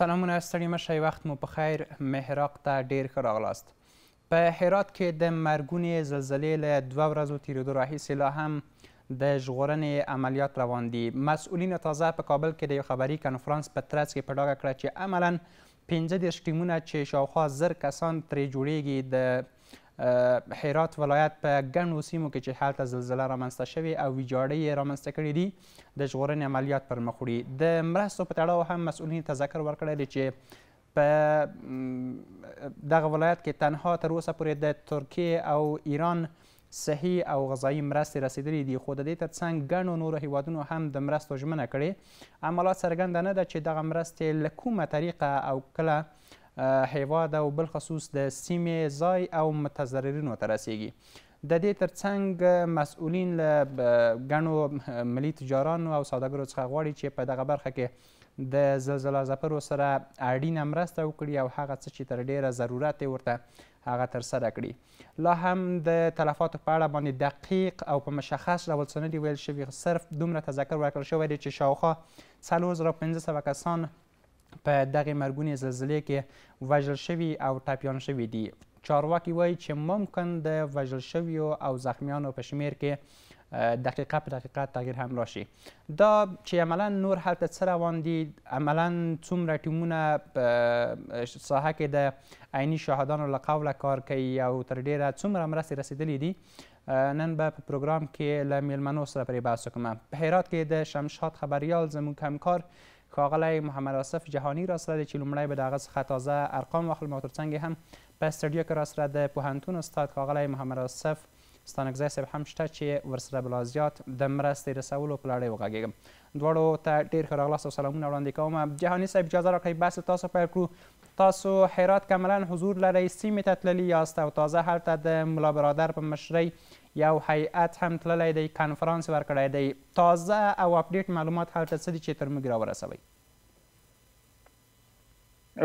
سلامونه ستړي مشئ وخت مو په خیر محراق ته ډیر ښه راغلاست په هرات کې د مرګونې زلزلې له دوه ورځو تیریدو راهیسې لا هم د ژغورنې عملیات روان دي مسؤلینو تازه په کابل کې د یو خبري کنفرانس په ترڅ کې په ډاګه کړه چې عملا پنځه دېرش ټیمونه چې شاوخوا زر کسان ترې جوړیږي د هرات ولایت په ګڼو سیمو کې چې هلته زلزله رامنځته شوې او ویجاړې یې رامنځته کړي دي د ژغورنې عملیات پر مخ وړي د مرستو په تړاو هم مسؤلین تذکر ورکړی دی چې په دغه ولایت کې تنها تر اوسه پورې د ترکیې او ایران صحي او غذایی مرستې رسیدلې دي خو د دې ترڅنګ ګڼو نورو هیوادونو هم د مرستو ژمنه کړې عملات څرګنده نه ده چې دغه مرستې له کومه طریقه او کله هیواد او بل خصوص د سیمې ځای او متضررینو ته رسیږي د دې ترڅنګ مسؤلین له ګڼو ملي تجارانو او سوداګرو څخه غواړي چې په دغه برخه کې د زلزله ځپرو سره اړینه مرسته وکړي او هغه څه چې تر ډیره ضرورت ورته هغه ترسره کړي لا هم د تلفاتو په اړه باندې دقیق او په مشخص ډول څه نه دي ویل شوي صرف دومره تذکر ورکړل شوی دی چې شاوخوا څلور زره پنځه سوه کسان په دغه مرګونې زلزلې کې وژل شوي او ټاپیان شوي دي چارواکي وایي چې ممکن د وژل شویو او زخمیانو په شمیر کې دقیقه په دقیقه تغییر هم راشي دا چې عملا نور هلته څه روان دي عملا څومره ټیمونه په ساحه کې د عیني شاهدانو له قوله کار کوي او تر ډیره څومره مرستې رسیدلي دي نن به په پروګرام کې له میلمنو سره پرې بحث وکړم په هرات کې د شمشاد خبریال زموږ همکار کاغلی محمد آصف جهانی را سره چې لومړی به د هغه څخه تازه ارقام واخل ما ترڅنګ هم په استډیو کې را سره د پوهنتون استاد کاغلی محمد آصف ستانکزی صاحب هم شته چې ورسره بلا زیات د مرستې رسولو په لړۍ وغږېږم دواړو ته ډیر ښه راغلاست او سلامونه وړاندې کوم جهاني صاحب اجازه راکړئ بحث تاسو پیل کړو تاسو هرات کاملا حضور لرئ سیمې ته تللي یاست او تازه هلته د ملا برادر په مشرۍ یو هیئت هم تللی دی کنفرانس ورکړی دی تازه او اپډیټ معلومات هلته څه دي چې تر موږ راورسوئ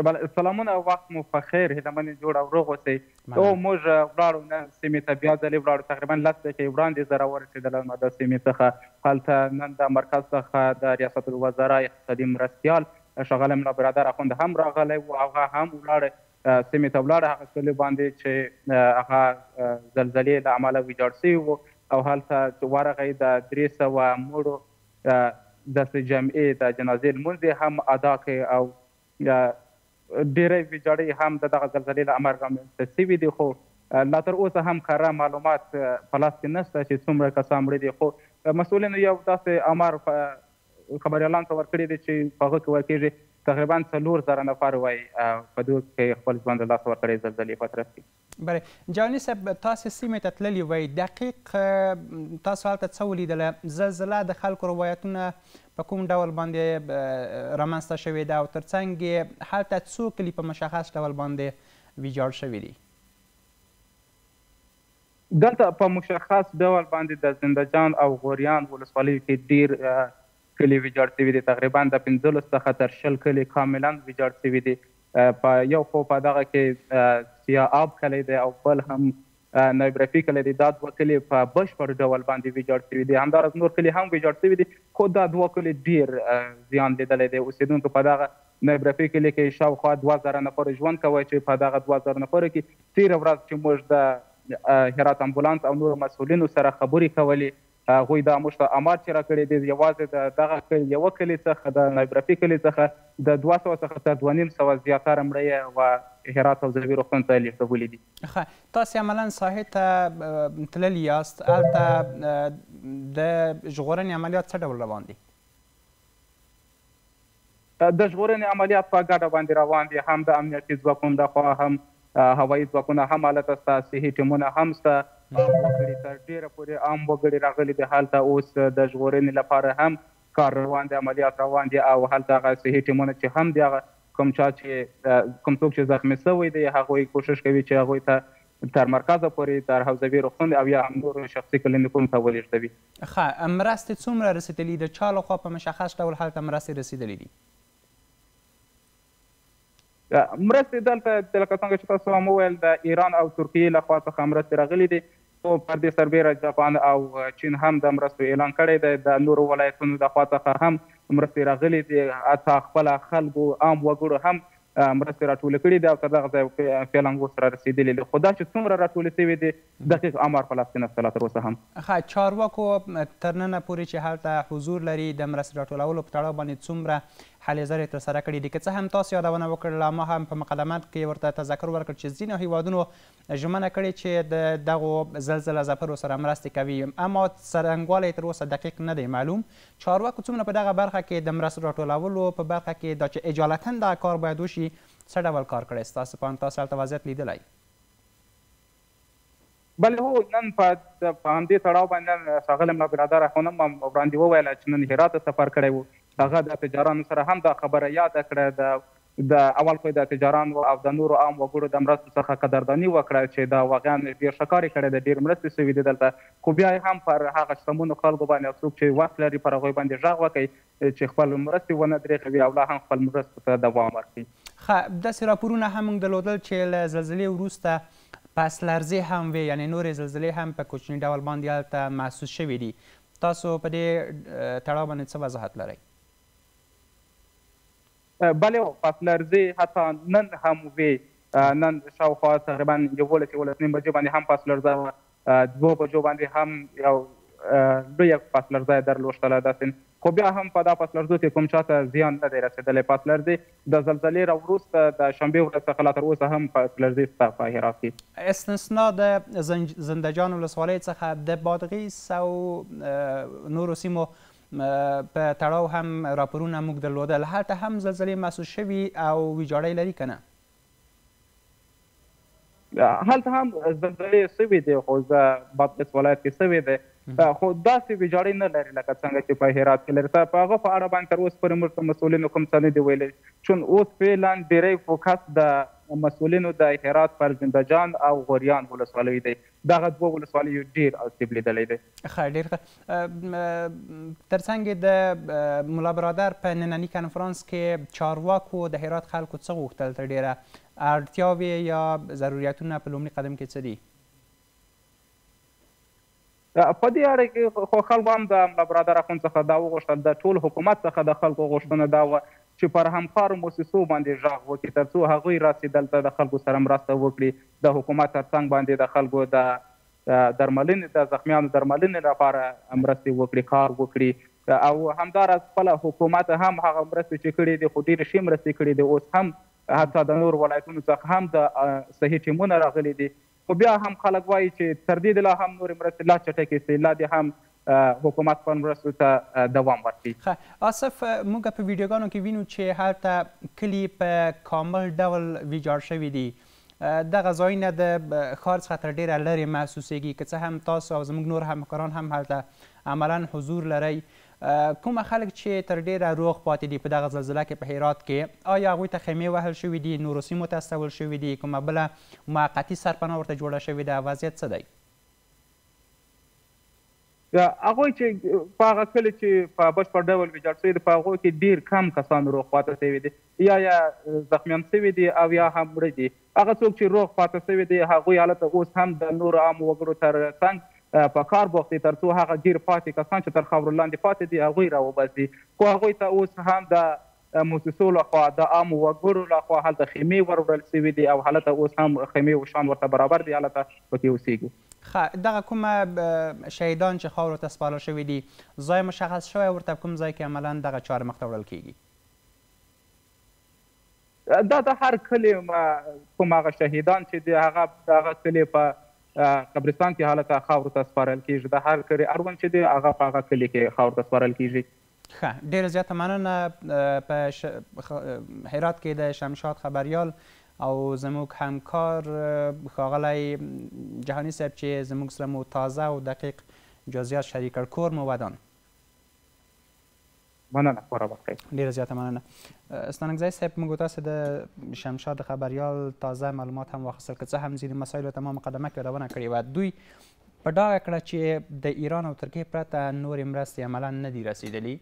بل سلامونه وخت مو په خیر هله من جوړ او روغ اوسئ او موږ وړاړو نه سیمې ته بیا ځلې وړاړو تقریبا لس دقیقې وړاندې زه راورسېدل نو د سیمې څخه هلته نن د مرکز څخه د ریاست الوزرا اقتصادي مرستیال شغله ملا برادر اخوند هم راغلی او هغه هم ولاړ سیمې ته ولاړ هغه سلی باندې چې هغه زلزلې له امله ویجاړ شوی و او هلته چې ورغی د درې سوه مړو د جمعې د جنازې لمونځ هم ادا کړ او ډیری ویجاړې هم د دغه زلزلې له امله رامنځته شوي دي خو لا تر اوسه هم کاره معلومات په لاس کې نشته چې څومره کسان مړه دي خو مسؤلینو یو داسې امر خبريالان ته ورکړی دي چې په هغه کې ورکیږي تقریبا 3000 نفر وای په دوه کې خپل ژوند له لاس ورکړي زلزلې په طرف کې بله جهاني صاحب تاسې سیمې ته تللي وئ دقیق تاسو هلته څه ولیدله زلزله د خلکو روایتونه په کوم ډول باندې رامنځته شوې ده او تر څنګ یې هلته څو کلي په مشخص ډول باندې ویجاړ شوي دي دلته په مشخص ډول باندې د زندهجان او غوریان ولسوالیو کې ډیر کلي ویجاړ شوي دي تقریبا د پنځلس څخه تر شل کلي کاملا ویجاړ شوي دي په یو خو په دغه کې سیا آب کلی دی او بل هم نایبرافي کلی دی دا دوه کلی په بشپړ ډول باندې ویجاړ شوي دي همدارس نور کلی هم ویجاړ شوي دي خو دا دوه کلی ډیر زیان لیدلی دی اوسېدونکو په دغه نایبرافي کلی کې شاوخوا 2000 نفر ژوند کوي چې په دغه 2000 نفر کې تیر ورځ چې موږ د هرات امبولانس او نور مسولینو سره خبرې کولې هغه دا مشته امات چې راکړي دي یوازې دغه کل یو کلی څخه د نایبرافي کلی څخه د 200 څخه تر 2.5 سو زیاتره مړی او هرات او زویر خون ته لیږدولې دي ښه تاسو عملا ساحه ته تللی یاست البته د ژغورنې عملیات څه ډول روان دي د ژغورنې عملیات په ګډه باندې روان دي هم د امنیتي ځواکونو د خوا هم هوایي ځواکونه هم حالت اساسي ټیمونه هم سره عام وګړي تر ډیره پورې عام وګړي راغلي دي حالته اوس د ژغورنې لپاره هم کار روان دي عملیات روان دي او حالته هغه صحي ټیمونه چې هم دي هغه کوم چا چې کوم څوک چې زخمي شوی دی هغه کوشش کوي چې هغه ته تر مرکز پورې تر حوزوي روغتون او یا هم نور شخصي کلینیکونو ته ولېږدوي ښه مرستې څومره رسېدلي د چا لخوا په مشخص ډول هلته مرستې رسېدلي دي مرستې دلته لکه څنګه چې تاسو هم وویل د ایران او ترکیې لخوا څخه مرستې راغلي دي نو پر دې سربېره جاپان او چین هم د مرستو اعلان کړی دی د نورو ولایتونو د خوا څخه هم مرستې راغلي دي اته خپل خلکو عام وګړو هم مرستې راټول کړي دي او تر دغه ځای فعلا وسره رسیدلې دي خو دا چې څومره راټول شوی دي دقیق امر فلسطین سره تر اوسه هم ښه چارواکو تر ننه پورې چې هلته حضور لري د مرستې راټولولو په تړاو باندې څومره حل زر تر سره کړي دي که څه هم تاسو یادونه وکړل ما هم په مقدمات کې ورته تذکر ورکړ چې ځینې هیوادونو ژمنه کړې چې د دغو زلزله ځپرو سره مرستې کوي اما څرنګوالی تر اوسه دقیق نه دی معلوم چارواکو څومره په دغه برخه کې د مرستو راټولولو په برخه کې دا چې اجالتا دا کار باید وشي څه ډول کار کړی ستاسو په تاسو هلته وضعیت لیدلی بل هو نن په په همدې تړاو باندې ښاغلی ملا برادر اخونم وړاندې وویل چې نن هرات ته سفر کړی و هغه د تجارانو سره هم دا خبره یاد کړه د د اول خو د تجارانو او د نورو عام وګړو د مرستو څخه قدردانی وکړه چې دا واقعا ډیر شکاري کړي د ډیر مرستې سوي دي دلته خو بیا هم پر هغه شتمنو خلکو باندې څوک چې وخت لري پر هغه باندې ژغ وکړي چې خپل مرستې ونه درېږي او لا هم خپل مرستو ته دوام ورکړي خا داسې راپورونه هم موږ درلودل چې له زلزلې وروسته پس لرزه هم وی یعنی نور زلزلې هم په کوچني ډول باندې هلته محسوس شوي دي تاسو په دې تړاو باندې څه وضاحت لرئ بلې او فاصلرزي حتی نن هم وی نن شاوخوا تقریبا یو ولې یو لسنیم بجې باندې هم فاصلرزه دوه بجو باندې هم یو لوی فاصلرزه درلوشتله داسې خو بیا هم په دا فاصلرزو کې کوم چاته زیان نه دی رسیدلی فاصلرزي د زلزلې راوروسته د شنبې ورځ څخه لا تر اوسه هم فاصلرزي شته په هرات کې استثنا د زندجان ولسوالۍ څخه د بادغیس او نورو سیمو په تړاو هم راپورونه موږ درلودل هلته هم زلزلې محسوس شوي او ویجاړۍ لري که نه هلته هم زلزلې سوي دي خو د بادغیس ولایت کې سوي دی خو داسې ویجاړې نه لري لکه څنګه چې په هرات کې لري تاسو هغه په اړه باندې تر اوسه پر مرته مسولینو کوم څه نه دی ویلي چون اوس په لاند ډېرې فوکس د مسولینو د هرات پر زندجان او غوریان ولسوالۍ دی دغه دوه ولسوالۍ ډېر استبلی دلې دي خا ډېر ترڅنګ د مولا برادر په نننی کانفرنس کې چارواکو د هرات خلکو څخه غوښتل تر ډېره اړتیاوې یا ضرورتونه په لومړي قدم کې څه دي په دې اړه کې خو خلکو هم د املا برادر اخوند څخه دا وغوښتل د ټول حکومت څخه د خلکو غوښتنه دا و چې پر همکار موسسو باندې ژغ وکړي ترڅو هغه راسیدل ته د خلکو سره مرسته وکړي د حکومت ترڅنګ باندې د خلکو د درملنې د زخمیانو درملنې لپاره مرستې وکړي کار وکړي او همدار خپل حکومت هم هغه مرستې چې کړې دي خو ډېر شي مرستې کړې دي اوس هم حتی د نور ولایتونو څخه هم د صحي ټیمونه راغلي دي خو بیا هم خلک وایي چې تر دې لا هم نور مرستې لا چټکې سي لا دې هم حکومت پر مرستو ته دوام ورکړي ښه آصف موږ په ویډیوګانو کې وینو چې هلته کلي په کامل ډول ویجاړ شوي دي دغه ځایونه د ښار څخه تر ډېره لرې محسوسیږي که څه هم تاسو او زموږ نور همکاران هم هلته عملا حضور لرئ کومه خلک چې تر ډیره روغ پاتې دي په دغه زلزله کې په هرات کې آیا هغوی ته خیمې وهل شوي دي نورو سیمو ته استول شوي دي کومه بله موقتي سرپناه ورته جوړه شوې ده وضعیت څه دی هغوی چې په هغه کلي چې په بشپړ ډول ویجاړ شوي دي په هغو کې ډېر کم کسان روغ پاتې سوي دي یا یا زخمیان سوي دي او یا هم مړه دي هغه څوک چې روغ پاتې سوي دي هغوی حالت اوس هم د نورو عامو وګړو تر څنګ په کار بوختي ترڅو هغه ډیر پاتې کسان چې تر خاور لاندې پاتې دي هغه را وباسي خو هغه ته اوس هم د موسسو لخوا د عام وګړو لخوا هلته خیمه ورورل سوي دي او هلته اوس هم خیمه وشان ورته برابر دي هلته پکې اوسېږي خا دغه کوم شهیدان چې خاور ته سپارل شوی دي ځای مشخص شوی ورته کوم ځای کې عملا دغه چار مخته وړل کیږي دا د هر کلی کوم هغه شهیدان چې د هغه دغه کلی په قبرستان کې حالته خاور ته سپارل کیږي د هر کړي اړوند چې دی هغه په هغه کلی کې خاور ته سپارل کیږي ښه ډیره زیاته مننه په ش... خ... هرات کې د شمشاد خبریال او زموږ همکار ښاغلی جهاني صاحب چې زموږ سره مو تازه او دقیق جزئیات شریک کړ کور مو ودان مننه خورا وکړئ ډیره زیاته مننه استانګزی صاحب موږ تاسو د شمشاد خبريال تازه معلومات هم واخیستل که څه هم ځینې مسایلو ته ما مقدمه کې یادونه کړې وه دوی په ډاګه کړه چې د ایران او ترکیې پرته نورې مرستې عملا نه دي رسیدلي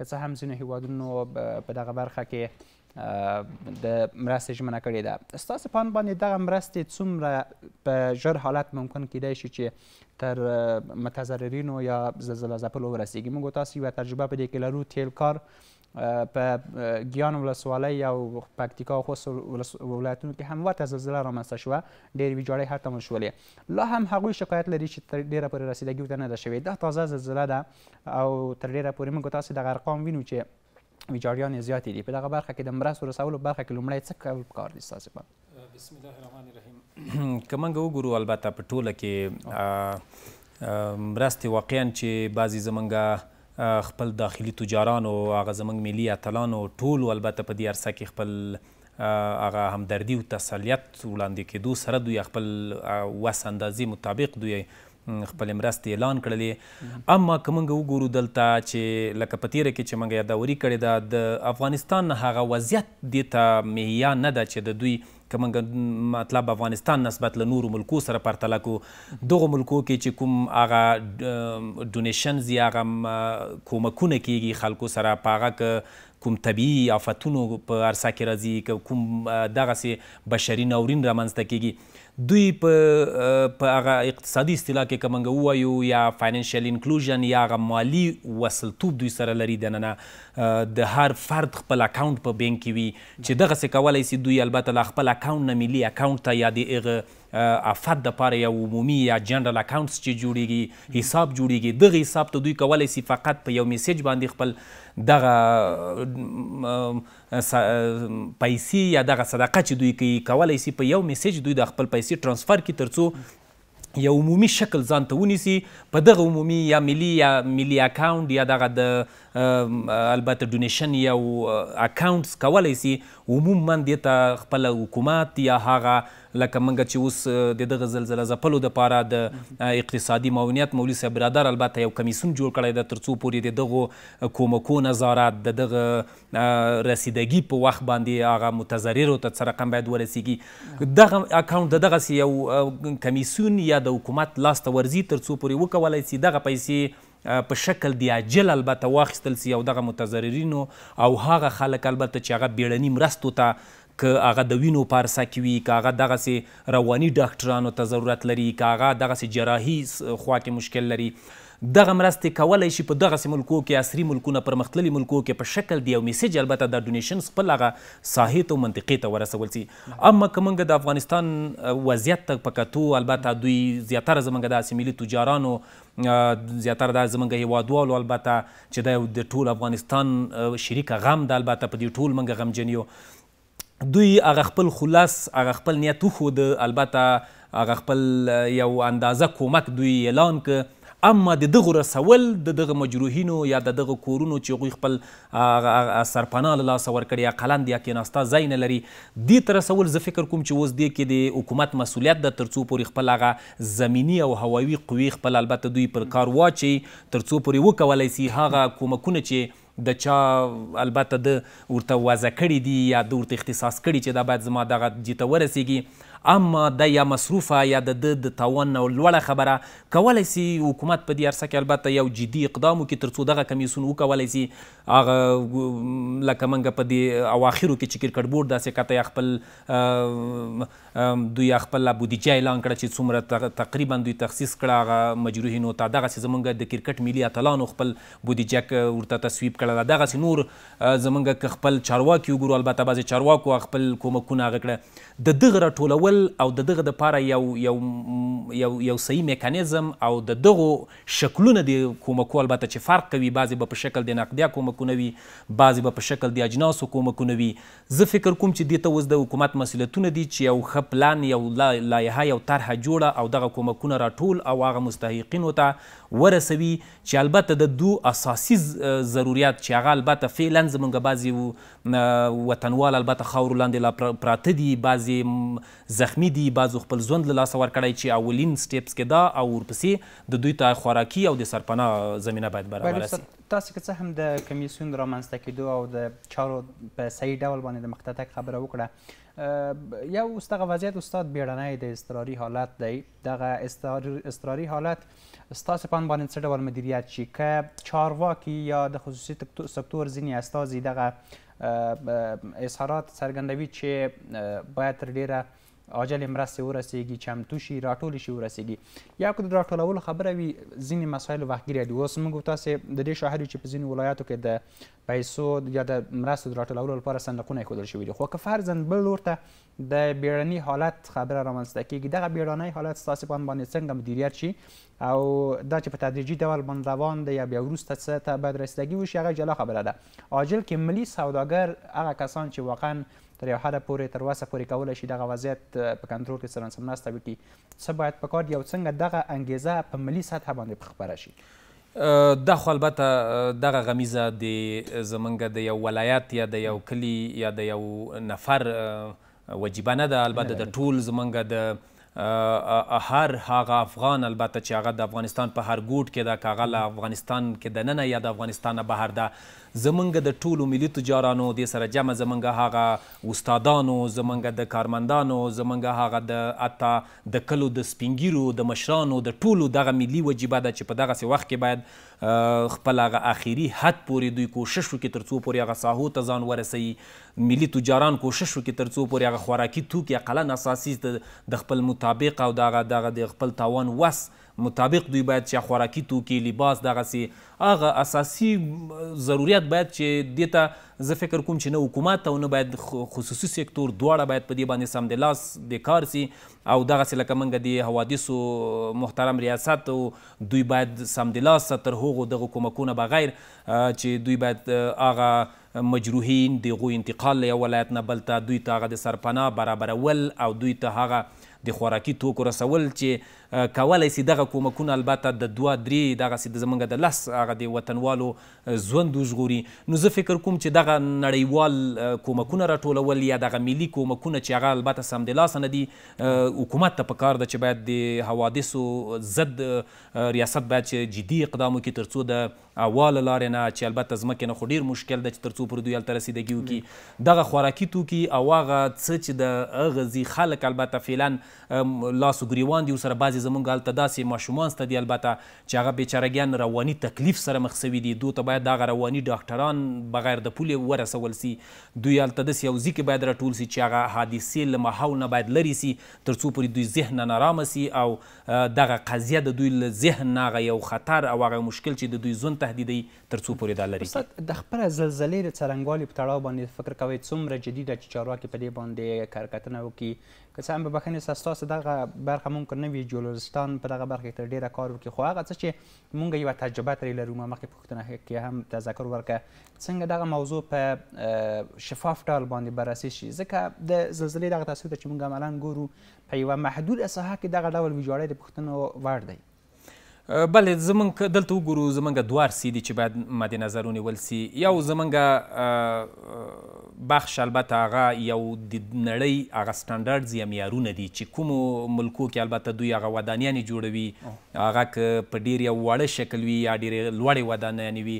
که څه هم ځینو هیوادونو په دغه برخه کې د مرستې ژمنه کړې ده ستاسو په باندې دغه مرستې څومره په ژر حالت ممکن کیدای شي چې تر متضررینو یا زلزله ځپلو ورسیږي موږ تاسو یوه تجربه په دې کې لرو تیل کار په ګیان ولسوالۍ او پکتیکا او خوست ولایتونو کې هم ورته زلزله رامنځته شوه ډېرې ویجاړۍ هلته وشولې لا هم هغوی شکایت لري چې تر ډېره پورې رسیدګي ورته نه ده شوې دا تازه زلزله ده او تر ډېره پورې موږ تاسې دغه ارقام وینو چې ویجاړیان یې زیاتې دي په دغه برخه کې د مرستو رسولو برخه کې لومړی څه کول پکار دي ستاسې په بسم الله الرحمن الرحیم که موږ وګورو البته په ټوله کې مرستې واقعا چې بعضې زمونږ خپل داخلي تجارانو هغه زموږ ملي اتلانو ټولو البته په دې عرصه کې خپل هغه همدردي او تسلیت وړاندې کېدو سره دوی خپل وس اندازې مطابق دوی خپل مرستې اعلان کړلې اما که موږ وګورو دلته چې لکه په تیره کې چې موږ یادوري کړې ده د افغانستان هغه وضعیت دې ته مهیا نه ده چې د دوی که موږ مطلب افغانستان نسبت له نورو ملکو سره پرتله کړو دغو ملکو کې چې کوم هغه ډونیشنز یا هغه کومکونه کیږي خلکو سره په هغه که کوم طبیعي آفتونو په عرصه کې راځي که کوم دغسې بشري ناورین رامنځته کیږي دوی په په هغه اقتصادي اصطلاح کې کومنګ وایو یا فاینانشل انکلوژن یا هغه مالی وصلتوب دوی سره لري د نه د هر فرد خپل اکاونټ په بینک کې وي چې دغه څه کولای سي دوی البته خپل اکاونټ نه ملي اکاونټ ته یا د هغه افد د پاره یا عمومي یا جنرال اکاونټس چې جوړیږي حساب جوړیږي دغه حساب ته دوی کولی سي فقط په یو میسج باندې خپل دغه پیسې یا دغه صدقه چې دوی کوي کولی سي په یو میسج دوی د خپل پیسې ترانسفر کړي ترڅو یو عمومي شکل ځان ته ونیسي په دغه عمومي یا ملي یا ملي اکاونټ یا دغه د البته ډونیشن یا اکاونټس کولی سي عموما دې ته خپله حکومت یا هغه لکه منګه چې اوس د دغه زلزله ځپلو دپاره د اقتصادي معاونیت مولوي صاحب برادر البته یو کمیسون جوړ کړی ده تر څو پورې د دغو کومکو نظارت د دغه رسیدګي په وخت باندې هغه متضررو ته څه رقم باید ورسیږي دغه اکاونټ د دغسې یو کمیسون یا د حکومت لاسته ورځي تر څو پورې وکولی سي دغه پیسې په شکل دی عاجل البته واخیستل سي او دغه متضررینو او هغه خلک البته چې هغه بیړني مرستو ته که هغه د وینو په عرصه کې وي که هغه دغسې رواني ډاکټرانو ته ضرورت لري که هغه دغسې جراحي خوا کې مشکل لري دغه مرستې کولی شي په دغسې ملکو کې عصري ملکونه پرمختللي ملکو کې په شکل دی او میسج البته دا ډونیشنس خپل هغه ساحې ته منطقې ته ورسول سي اما که موږ د افغانستان وضعیت ته په کتو البته دوی زیاتره زموږ داسې ملي تجارانو زیاتره دا زموږ هیوادوالو البته چې دا د ټول افغانستان شریک غم ده البته په دې ټول موږ غمجن یو دوی هغه خپل خلاص هغه خپل نیت وښود البته هغه خپل یو اندازه کومک دوی اعلان که اما د دغه رسول د دغه مجروحینو یا د دغه کورونو چې هغوی خپل سرپناه له لاسه ورکړي یا قلند یا کیناستا ځای نه لري دې ته رسول زه فکر کوم چې اوس دې کې د حکومت مسولیت ده تر څو پورې خپل هغه زمینی او هوایي قوې خپل البته دوی پر کار واچي تر څو پورې وکولی سي هغه کومکونه چې د چا البته د ورته وضع کړي دي یا د ورته اختصاص کړي چې دا باید زما دغه جې ته ورسیږي اما د یا مصروفه یا د د د توان نه لوړه خبره کولی سي حکومت په دې عرصه کې البته یو جدي اقدام وکړي تر څو دغه کمیسیون وکولی سي هغه لکه موږ په دې اواخرو کې چې کرکټ بورډ داسې کته یا خپل دوی خپل بودیجه اعلان کړه چې څومره تقریبا دوی تخصیص کړه هغه مجروحینو ته دغسې زمونږ د کرکټ ملي اتلانو خپل بودیجه ورته تصویب کړه ده دغسې نور زمونږ که خپل چارواکي وګورو البته بعضې چارواکو خپل کومکونه هغه کړه د دغه راټولول او د دغه دپاره یو یو یو یو صحیح میکانیزم او د دغو شکلونه د کومکو البته چې فرق کوي بعضې به په شکل د نقدیه کومکونه وي بعضې به په شکل د اجناسو کومکونه وي زه فکر کوم چې دې ته اوس د حکومت مسؤلیتونه دي چې یو ښه هغه پلان یو لایحه یو طرحه جوړه او دغه کومکونه راټول او هغه مستحقینو ته ورسوي چې البته د دو اساسي ضروریات چې هغه البته فعلا زمونږ بعضې وطنوال البته خاورو لاندې پراته دي بعضې زخمی دي بعضو خپل ژوند له لاسه ورکړی چې اولین سټیپس کې دا او ورپسې د دوی ته خوراکي او د سرپناه زمینه باید برابره شي تاسو که څه هم د کمیسیون رامنځته کېدو او د چارو په صحیح ډول باندې د مقتتک خبره وکړه یو ستغه وضعیت استاد بیړنۍ د اضطراري حالت دی دغه اضطراري حالت ستاسو په باندې څه ډول مدیریت شي که چارواکي یا د خصوصي سکتور ځینې استازي دغه اظهارات څرګندوي چې باید تر ډیره عاجل مرستې ورسیږي چمتو شي راټول شي ورسیږي یا که د راټولولو خبره وي ځینې مسایل وختګیره دي اوس موږ تاسې د دې شاهد چې په ځینې ولایاتو کې د پیسو یا د مرستو د راټولولو لپاره صندوقونه ایښودل شوي دي خو که فرضاً بل لور ته د بیړني حالت خبره رامنځته کیږي دغه بیړنی حالت ستاسې په باندې څنګه مدیریت شي او دا چې په تدریجي ډول باندې روان دی یا بیا وروسته څه ته باید رسیدګي وشي هغه جلا خبره ده عاجل کې ملي سوداګر هغه کسان چې واقعا تر یو حده پورې تر وسه پورې کولی شي دغه وضعیت په کنټرول کې سره سمناسته وکړي څه باید په کار یو څنګه دغه انګیزه په ملي سطحه باندې خپره شي دا خو البته دغه غمیزه د زمونږ د یو ولایت یا د یو کلي یا د یو نفر وجیبانه ده البته د ټول زمونږ د هر هغه افغان البته چې هغه د افغانستان په هر ګوټ کې ده که هغه له افغانستان کې دننه یا د افغانستان نه بهر ده زمونږ د ټولو ملي تجارانو دې سره جمع زمونږ هغه استادانو زمونږ د کارمندانو زمونږ هغه د حتی د کلو د سپینګیرو د مشرانو د ټولو دغه ملي وجیبه ده چې په دغسې وخت کې باید خپل هغه آخري حد پورې دوی کوشش وکړي تر څو پورې هغه ساحو ته ځان ورسوي ملي تجاران کوشش وکړي تر څو پورې هغه خوراکي توکي اقلا اساسي د خپل مطابق او دغه دغه د خپل توان وس مطابق دوی باید چې خوراکي توکي لباس دغسې هغه اساسي ضروریات باید چې دې ته زه فکر کوم چې نه حکومت ته او نه باید خصوصي سکتور دواړه باید په دې باندې سمدلاس د کار سي او دغسې لکه موږ د حوادثو محترم ریاست او دوی باید سمدلاس تر هغو دغو کومکونه بغیر چې دوی باید هغه مجروحین د هغوی انتقال له یو ولایت نه بل ته دوی ته هغه د سرپناه برابرول او دوی ته هغه د خوراکي توکو رسول چې کولای سي دغه کومکونه البته د دوه درې دغسې د زمونږ د لس هغه د وطنوالو ژوند وژغوري نو زه فکر کوم چې دغه نړیوال کومکونه راټولول یا دغه ملي کومکونه چې هغه البته سمدلاسه نه دي حکومت ته پکار ده چې باید د حوادثو ضد ریاست باید چې جدي اقدام وکړي تر څو د اواله لارې نه چې البته ځمکې نه خو ډېر مشکل ده چې تر څو پر دوی هلته رسیدګي وکړي دغه خوراکي توکي او هغه څه چې د هغه ځي خلک البته فعلا لاس و ګریوان دي ورسره بعضې بعضې زموږ هلته داسې ماشومان سته دي البته چې هغه بیچارهګیان رواني تکلیف سره مخ سوي دي دوی ته باید دغه رواني ډاکټران بغیر د پولې ورسول سي دوی هلته داسې یو ځي کې باید راټول سي چې هغه حادثې له ماحول نه باید لرې سي تر څو پورې دوی ذهن نه ارامه سي او دغه قضیه د دوی له ذهن نه هغه یو خطر او هغه مشکل چې د دوی ژوند تهدیدوي تر څو پورې دا لرې کړي د خپله زلزلې د څرنګوالي په تړاو باندې فکر کوئ څومره جدي ده چې چارواکي په دې باندې کارکتنه وکړي که هم به بخښنې سره ستاسو دغه برخه ممکن نه وي جولوجستان په دغه برخه کې تر ډیره کار وکړي خو هغه څه چې مونږ یوه تجربه ترې لرو ما مخکې پوښتنه کې هم تذکر ورکړه څنګه دغه موضوع په شفاف ډول باندې بررسي شي ځکه د زلزلې دغه تاثیر چې مونږ عملا ګورو په یوه محدود ساحه کې دغه ډول ویجاړی د پوښتنو وړ دی بله زمونږ دلته وګورو زمونږ دوه عرصې دي چې باید مد نظر ونیول سي یو زمونږ بخش البته هغه یو د نړۍ هغه سټنډرډز یا معیارونه دي چې کومو ملکو کې البته دوی هغه ودانیانې جوړوي هغه که په ډېر یو واړه شکل وي یا ډېرې لوړې ودانیانې وي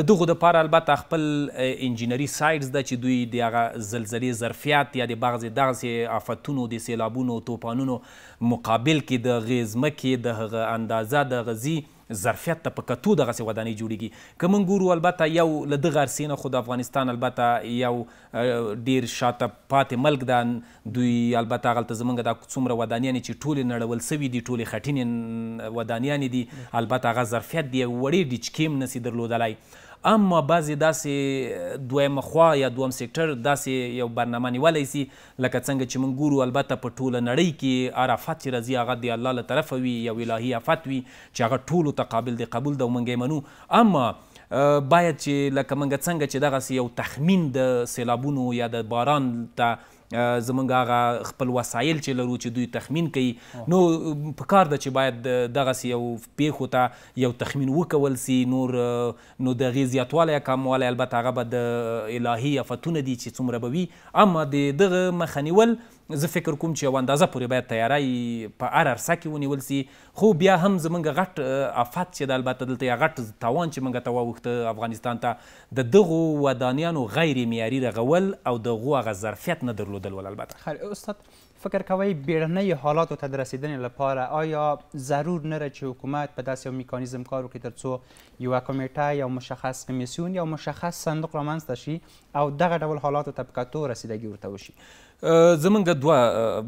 د دغو دپاره البته خپل انجینري سایټس ده چې دوی د هغه زلزلې ظرفیت یا د بعضې دغسې آفتونو د سیلابونو طوفانونو مقابل کې د هغې ځمکې د هغه اندازه د غزي ظرفیت ته په کتو دغسې ودانۍ جوړیږي که موږ ګورو البته یو له دغه عرصې نه خو د افغانستان البته یو ډیر شاته پاتې ملک ده دوی البته هغلته زموږ دا څومره ودانیانې چې ټولې نړول سوي دي ټولې خټینې ودانیانې دي البته هغه ظرفیت دی وړې ډیچکې هم نسي درلودلی اما بعضې داسې دویم خوا یا دویم سیکټر داسې یو برنامه نیولی سي لکه څنګه چې موږ ګورو البته په ټوله نړۍ کې عرفات چې راځي هغه د الله له طرفه وي یو الهي افت وي چې هغه ټولو ته قابل د قبول ده او موږ یې منو اما باید چې لکه منګه څنګه چې دغسې یو تخمین د سیلابونو یا د باران ته زمونږ هغه خپل وسایل چې لرو چې دوی تخمین کوي نو په کار ده چې باید دغسې یو پیښو ته یو تخمین وکول سي نور نو د هغې زیاتوالی یا کموالی البته هغه به د الهي افتونه دي چې څومره به وي اما د دغه مخه نیول زه فکر کوم چې یو اندازه پورې باید تیاری په هر عرصه کې ونیول سي خو بیا هم زمونږ غټ آفات چې ده البته دلته یا غټ تاوان چې موږ ته واوښته افغانستان ته د دغو ودانیانو غیر معیاري رغول او دغو هغه ظرفیت نه درلودل ول البته خیر استاد فکر کوي بیړنۍ حالاتو ته د رسیدنې لپاره آیا ضرور نره چې حکومت په داسې یو میکانیزم کار وکړي تر څو یوه کمیټه یو مشخص کمیسیون یو مشخص صندوق رامنځته شي او دغه ډول حالاتو ته په کتو رسیدګي ورته وشي زمونږ دوه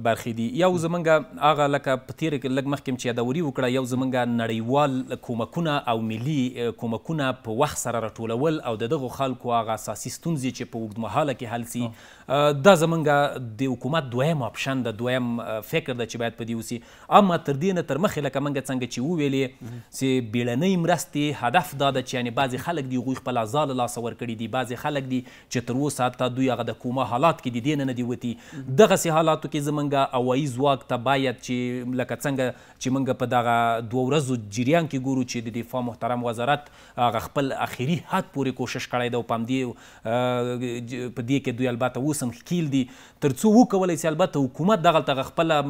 برخې دي یو زمونږ هغه لکه په تېره کې لږ مخکې چې یادوري وکړه یو زمونږ نړیوال کومکونه او ملي کومکونه په وخت سره راټولول او د دغو خلکو هغه اساسي ستونزې چې په اوږدمهاله کې حل سي دا زمونږ د حکومت دویم آپشن د دویم فکر ده چې باید په دې وسي اما تر دې نه تر مخې لکه موږ څنګه چې وویلې چې بیړنۍ مرستې هدف دا ده چې یعنې بعضې خلک دي هغوی خپل ازاله لاسه ورکړي دي بعضې خلک دي چې تر اوسه حتی دوی هغه د کومه حالات کې د دې نه نه دي وتي دغه سي حالاتو کې زمونږ هوایي ځواک ته باید چې لکه څنګه چې موږ په دغه دوه ورځو جریان کې ګورو چې د دفاع محترم وزارت هغه خپل اخري حد پورې کوشش کړی دی او په همدې په دې کې دوی البته اوس هم ښکیل دي تر څو وکولی سي البته حکومت دغلته خپله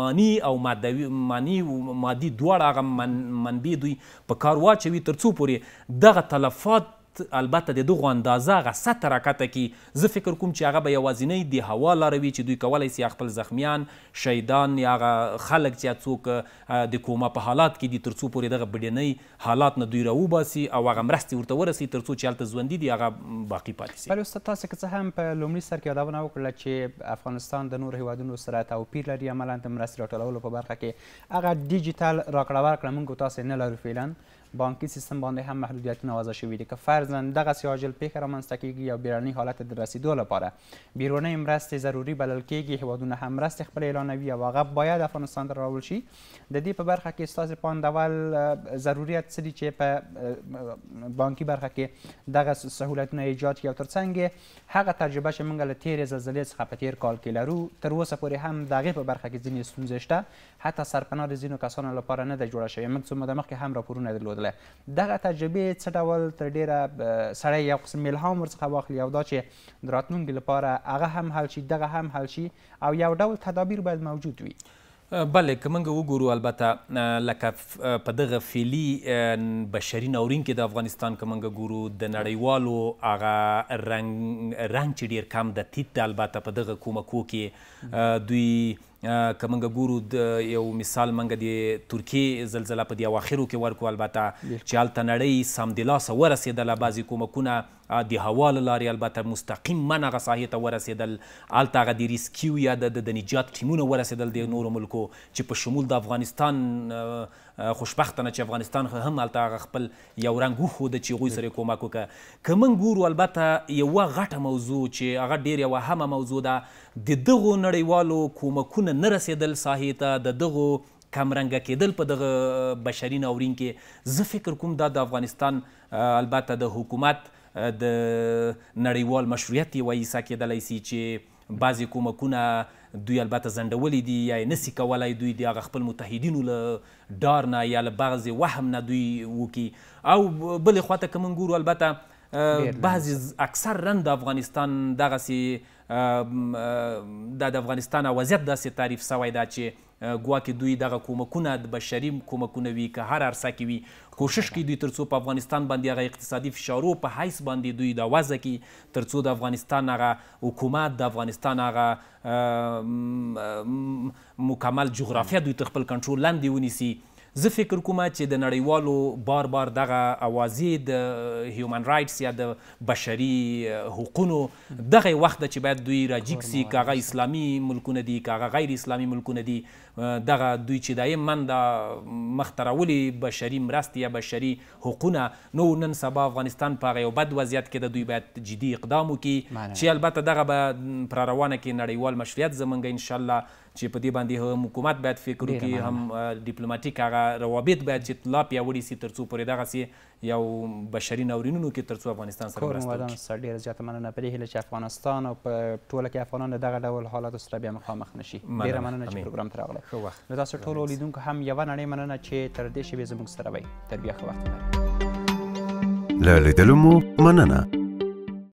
مانی او مادوي مانی مادي دواړه هغه منبع دوی په کار واچوي تر څو پورې دغه تلفات البته د دغو اندازه هغه سطح راکته کی زه فکر کوم چې هغه به یوازینۍ د هوا لاره وي چې دوی کولی سي خپل زخمیان شهیدان یا هغه خلک چې څوک د کوما په حالات کې دي تر څو پورې دغه بډینۍ حالات نه دوی راوباسي او هغه مرستې ورته ورسي تر څو چې هلته ژوندي دي هغه باقي پاتې سي بله استاد تاسې که څه هم په لومړي سر کې یادونه وکړله چې افغانستان د نورو هیوادونو سره توپیر لري عملا د مرستې راټولولو په برخه کې هغه ډیجیټل راکړه ورکړه موږ تاسې نه لرو فعلا بانکی سیستم باندې هم محدودیتونه وضع شوي دي که فرضاً دغسې عاجل پیښه رامنځته کیږي یا بیړني حالت د رسیدو لپاره بیرونۍ مرستې ضروري بلل کیږي هیوادونه هم مرستې خپل اعلانوي او هغه باید افغانستان ته راوړل شي د دې په برخه کې ستاسې پانډول ضرورت څه دي چې په بانکي برخه کې دغه سهولتونه ایجاد کړي او تر څنګ هغه تجربه چې موږ له تیرې زلزلې څخه په تیر کال کې لرو تر اوسه پورې هم د هغې په برخه کې ځینې ستونزې شته حتی سرپناه د ځینو کسانو لپاره نه ده جوړه شوې موږ څو موده مخکې هم راپورونه درلودل ورغله دغه تجربې څه ډول تر ډیره سړی یو قسم الهام ورڅخه واخلي او دا چې د راتلونکي لپاره هغه هم حل شي دغه هم حل شي او یو ډول تدابیر باید موجود وي بله که موږ وګورو البته لکه په دغه فعلي بشري ناورین کې د افغانستان که موږ ګورو د نړیوالو هغه رنګ رنګ چې ډیر کم د تیت البته په دغه کومکو کې دوی که موږ ګورو د یو مثال موږ د ترکیې زلزله په دې اواخرو کې ورکو البته چې هلته نړۍ سمدلاسه ورسېدله بعضې کومکونه د هوا له لارې البته مستقیما هغه ساحې ته ورسېدل هلته هغه د ریسکیو یا د نجات ټیمونه ورسېدل د نورو ملکو چې په شمول د افغانستان خوشبختانه چې افغانستان هم هلته خپل یو رنګ وښوده چې هغوی سره کومک وکړه که موږ ګورو البته یوه غټه موضوع چې هغه ډېر یوه همه موضوع ده د دغو نړیوالو کومکونه نه رسېدل ساحې ته د دغو کمرنګه کېدل په دغه بشري ناورین کې زه فکر کوم دا د افغانستان البته د حکومت د نړیوال مشروعیت یوه حصه کېدلی سي چې بعضې کومکونه دوی البته ځنډولی دي یا یې نسي کولی دوی د هغه خپل متحدینو له ډار نه یا له بعضې وهم نه دوی وکړي او بلې خواته که موږ ګورو البته بعضې اکثر رند افغانستان دغسې دا د افغانستان وضعیت داسې تعریف سوی دا چې ګواکې دوی دغه کومکونه بشري کومکونه وي که هر عرصه کې وي کوشش کوي دوی ترڅو په افغانستان باندې هغه اقتصادي فشارو په حیث باندې دوی دا وضع کړي ترڅو د افغانستان هغه حکومت د افغانستان هغه مکمل جغرافیه دوی تر خپل کنټرول لاندې ونیسي زه فکر کوم چې د نړیوالو بار بار دغه اوازې د هیومن رایټس یا د بشري حقوقو دغه وخت چې باید دوی راجیک سي کاغه اسلامي ملکونه دي کاغه غیر اسلامي ملکونه دي دغه دوی چې دایمن د مخترولي بشري مرستي یا بشري حقوقونه نو نن سبا افغانستان په یو بد وضعیت کې د دوی باید جدي اقدام وکړي چې البته دغه به پر روانه کې نړیوال مشروعیت زمونږ ان شاء الله چې په دې باندې هم حکومت باید فکر وکړي هم ډیپلوماټیک هغه روابط باید چې طلا پیاوړي سي ترڅو پورې دغسې یو بشري ناورینونو کې ترڅو افغانستان سره مرسته وکړي سر ډېره زیاته مننه په دې هیله چې افغانستان او په ټوله کې افغانان دغه ډول حالاتو سره بیا مخامخ نشي ډېره مننه چې پروګرام ته راغله ښه وخت نو تاسو ټولو لیدونکو هم یوه نړۍ مننه چې تر دې شېبې زموږ سره وئ تر بیا ښه وخت له لیدلو مو مننه